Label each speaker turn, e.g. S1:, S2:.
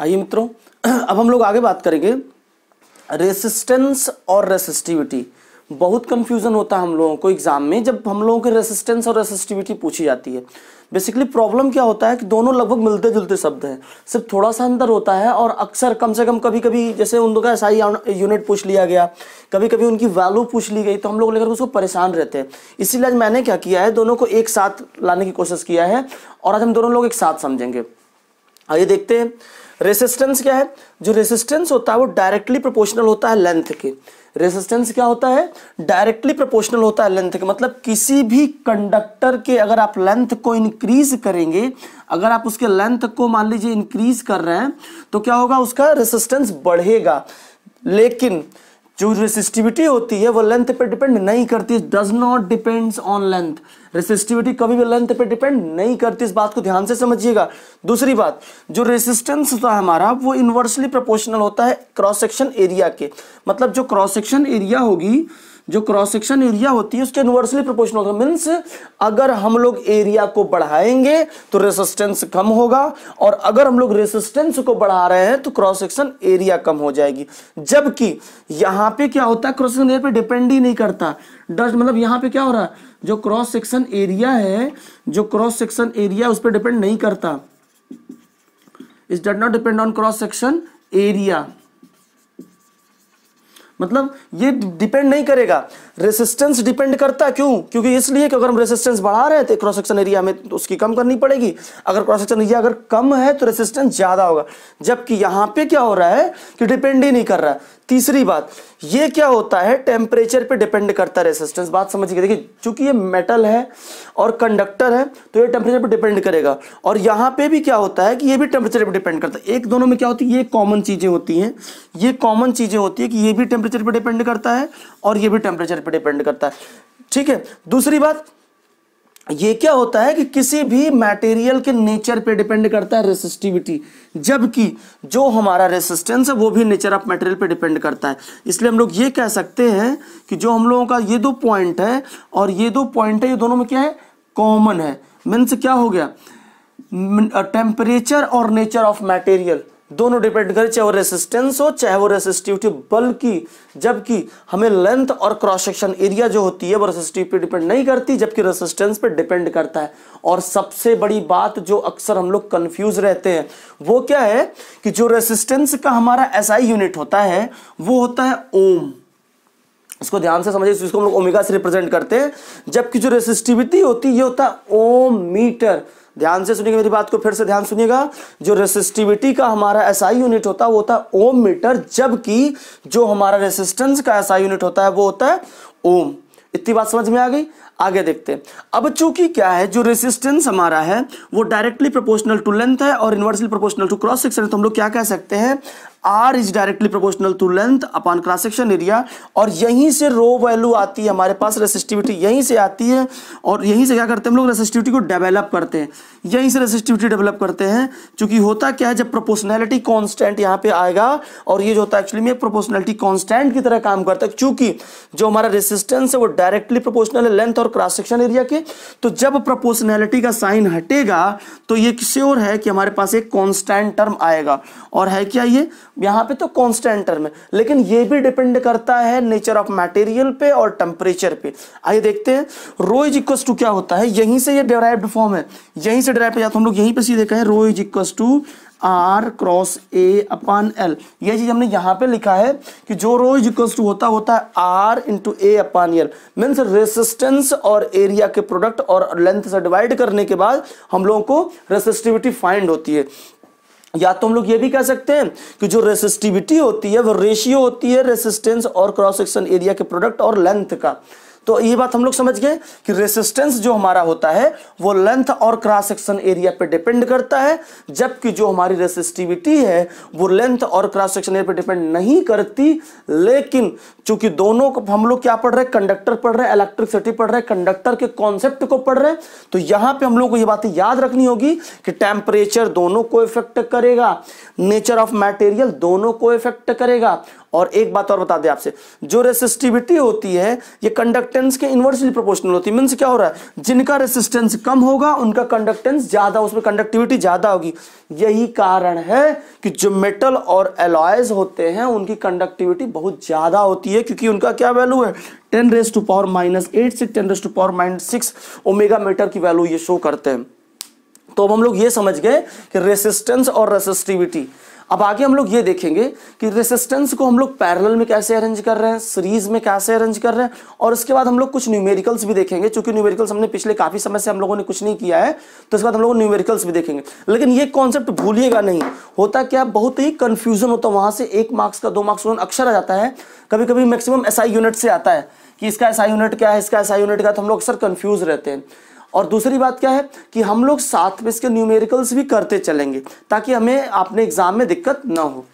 S1: आइए मित्रों अब हम लोग आगे बात करेंगे रेसिस्टेंस और रेसिस्टिविटी बहुत कंफ्यूजन होता है हम लोगों को एग्जाम में जब हम लोगों के रेसिस्टेंस और रेसिस्टिविटी पूछी जाती है बेसिकली प्रॉब्लम क्या होता है कि दोनों लगभग मिलते जुलते शब्द हैं सिर्फ थोड़ा सा अंतर होता है और अक्सर कम से कम कभी कभी जैसे उन लोगों का एस यूनिट पूछ लिया गया कभी कभी उनकी वैल्यू पूछ ली गई तो हम लोग लेकर उसको परेशान रहते हैं इसीलिए आज मैंने क्या किया है दोनों को एक साथ लाने की कोशिश किया है और आज हम दोनों लोग एक साथ समझेंगे आइए देखते हैं रेसिस्टेंस क्या है जो रेसिस्टेंस होता है वो डायरेक्टली प्रोपोर्शनल होता है लेंथ के रेसिस्टेंस क्या होता है डायरेक्टली प्रोपोर्शनल होता है लेंथ के मतलब किसी भी कंडक्टर के अगर आप लेंथ को इंक्रीज करेंगे अगर आप उसके लेंथ को मान लीजिए इंक्रीज कर रहे हैं तो क्या होगा उसका रेसिस्टेंस बढ़ेगा लेकिन जो रेसिस्टिविटी होती है वो लेंथ पे डिपेंड नहीं करती does not depends on length resistivity कभी भी लेंथ पे डिपेंड नहीं करती इस बात को ध्यान से समझिएगा दूसरी बात जो रेसिस्टेंस होता है हमारा वो इन्वर्सली प्रोपोर्शनल होता है क्रॉस सेक्शन एरिया के मतलब जो क्रॉस सेक्शन एरिया होगी जो क्रॉस सेक्शन एरिया होती है उसके इनवर्सली प्रोपोर्शनल होगा मीन्स अगर हम लोग एरिया को बढ़ाएंगे तो रेसिस्टेंस कम होगा और अगर हम लोग रेसिस्टेंस को बढ़ा रहे हैं तो क्रॉस सेक्शन एरिया कम हो जाएगी जबकि यहाँ पे क्या होता है क्रॉस सेक्शन एरिया पे डिपेंड ही नहीं करता डस्ट मतलब यहाँ पे क्या हो रहा है जो क्रॉस सेक्शन एरिया है जो क्रॉस सेक्शन एरिया उस पर डिपेंड नहीं करता it does not depend on cross section area मतलब ये डिपेंड नहीं करेगा रेसिस्टेंस डिपेंड करता क्यों क्योंकि इसलिए कि अगर हम रेसिस्टेंस बढ़ा रहे हैं तो क्रॉस सेक्शन एरिया में तो उसकी कम करनी पड़ेगी अगर क्रॉस सेक्शन एरिया अगर कम है तो रेसिस्टेंस ज़्यादा होगा जबकि यहाँ पे क्या हो रहा है कि डिपेंड ही नहीं कर रहा है तीसरी बात ये क्या होता है टेम्परेचर पे डिपेंड करता है रेसिस्टेंस बात समझ गए देखिए चूंकि ये मेटल है और कंडक्टर है तो ये टेम्परेचर पे डिपेंड करेगा और यहाँ पे भी क्या होता है कि ये भी टेम्परेचर पे डिपेंड करता है एक दोनों में क्या होती है ये कॉमन चीज़ें होती हैं ये कॉमन चीज़ें होती है कि ये भी टेम्परेचर पर डिपेंड करता है और ये भी टेम्परेचर पर डिपेंड करता है ठीक है दूसरी बात ये क्या होता है कि किसी भी मटेरियल के नेचर पे डिपेंड करता है रेसिस्टिविटी जबकि जो हमारा रेसिस्टेंस है वो भी नेचर ऑफ मटेरियल पे डिपेंड करता है इसलिए हम लोग ये कह सकते हैं कि जो हम लोगों का ये दो पॉइंट है और ये दो पॉइंट है ये दोनों में क्या है कॉमन है मीन्स क्या हो गया टेम्परेचर uh, और नेचर ऑफ मटेरियल दोनों डिपेंड करे चाहे वो रेसिस्टेंस हो चाहे वो रेसिस्टिविटी बल्कि जबकि हमें लेंथ और क्रॉस सेक्शन एरिया जो होती है वो रेसिस्टिविटी पे डिपेंड नहीं करती जबकि रेसिस्टेंस पे डिपेंड करता है और सबसे बड़ी बात जो अक्सर हम लोग कंफ्यूज रहते हैं वो क्या है कि जो रेसिस्टेंस का हमारा एसआई यूनिट होता है वो होता है ओम इसको ध्यान से समझिए इसको हम लोग ओमेगा से रिप्रेजेंट करते हैं जबकि जो रेसिस्टिविटी होती है ये होता है ओम मीटर ध्यान से सुनिएगा मेरी बात को फिर से ध्यान सुनिएगा जो रेसिस्टिविटी का हमारा एसआई यूनिट होता है वो होता है ओम मीटर जबकि जो हमारा रेसिस्टेंस का एसआई यूनिट होता है वो होता है ओम इतनी बात समझ में आ गई आगे देखते हैं अब चूंकि क्या है जो रेसिस्टेंस हमारा है वो डायरेक्टली प्रोपोर्शनल टू लेंथ है और inversely proportional to cross section तो हम लोग क्या कह सकते हैं R is directly proportional to length upon cross section area और यहीं से रो वैल्यू आती है हमारे पास रेसिस्टिविटी यहीं से आती है और यहीं से क्या करते हैं हम लोग रेसिस्टिविटी को डेवलप करते हैं यहीं से रेसिस्टिविटी डेवलप करते हैं चूंकि होता क्या है जब प्रोपोर्शनैलिटी कॉन्स्टेंट यहाँ पे आएगा और ये जो होता है एक्चुअली में प्रोपोर्शनैलिटी कॉन्स्टेंट की तरह काम करता है चूंकि जो हमारा रेसिस्टेंस है वो डायरेक्टली प्रोपोर्शनल है लेंथ और और क्रॉस सेक्शन एरिया के तो जब प्रोपोर्शनैलिटी का साइन हटेगा तो ये श्योर है कि हमारे पास एक कॉन्स्टेंट टर्म आएगा और है क्या ये यहाँ पे तो कॉन्स्टेंट टर्म है लेकिन ये भी डिपेंड करता है नेचर ऑफ मटेरियल पे और टेम्परेचर पे आइए देखते हैं रो इज इक्व टू क्या होता है यहीं से ये डिराइव्ड फॉर्म है यहीं से डिराइव तो हम लोग यहीं पर सीधे कहें rho is equal to R cross A upon L ये चीज हमने यहाँ पे लिखा है कि जो रोज इक्वल्स टू होता होता है R into A upon L means resistance और एरिया के प्रोडक्ट और लेंथ से डिवाइड करने के बाद हम लोगों को रेसिस्टिविटी फाइंड होती है या तो हम लोग ये भी कह सकते हैं कि जो रेसिस्टिविटी होती है वो रेशियो होती है रेसिस्टेंस और क्रॉस सेक्शन एरिया के प्रोडक्ट और लेंथ का तो ये बात हम लोग समझ गए कि रेसिस्टेंस जो हमारा होता है वो लेंथ और क्रॉस सेक्शन एरिया पे डिपेंड करता है जबकि जो हमारी रेसिस्टिविटी है वो लेंथ और क्रॉस सेक्शन एरिया पे डिपेंड नहीं करती लेकिन चूंकि दोनों को हम लोग क्या पढ़ रहे हैं कंडक्टर पढ़ रहे हैं इलेक्ट्रिसिटी पढ़ रहे हैं कंडक्टर के कॉन्सेप्ट को पढ़ रहे हैं तो यहां पे हम लोग को ये बात याद रखनी होगी कि टेम्परेचर दोनों को इफेक्ट करेगा नेचर ऑफ मटेरियल दोनों को इफेक्ट करेगा और एक बात और बता दें आपसे जो रेसिस्टिविटी होती है ये कंडक्टेंस के इनवर्सली प्रोपोर्शनल होती है मीन्स क्या हो रहा है जिनका रेसिस्टेंस कम होगा उनका कंडक्टेंस ज्यादा उसमें कंडक्टिविटी ज्यादा होगी यही कारण है कि जो मेटल और एलॉयज होते हैं उनकी कंडक्टिविटी बहुत ज्यादा होती है क्योंकि उनका क्या वैल्यू है ten raise to power minus eight से ten raise to power minus six omega metre की वैल्यू ये शो करते हैं तो अब हम लोग ये समझ गए कि रेसिस्टेंस और रेसिस्टिविटी अब आगे हम लोग ये देखेंगे कि रेसिस्टेंस को हम लोग पैरल में कैसे अरेंज कर रहे हैं सीरीज में कैसे अरेंज कर रहे हैं और उसके बाद हम लोग कुछ न्यूमेरिकल्स भी देखेंगे क्योंकि न्यूमेरिकल्स हमने पिछले काफी समय से हम लोगों ने कुछ नहीं किया है तो इसके बाद हम लोग न्यूमेरिकल्स भी देखेंगे लेकिन ये कॉन्सेप्ट भूलिएगा नहीं होता क्या बहुत ही कन्फ्यूजन होता है वहां से एक मार्क्स का दो मार्क्स अक्षर आ जाता है कभी कभी मैक्सिमम एस यूनिट से आता है कि इसका एस यूनिट क्या है इसका एस यूनिट क्या तो हम लोग अक्सर कन्फ्यूज रहते हैं और दूसरी बात क्या है कि हम लोग साथ में इसके न्यूमेरिकल्स भी करते चलेंगे ताकि हमें अपने एग्ज़ाम में दिक्कत ना हो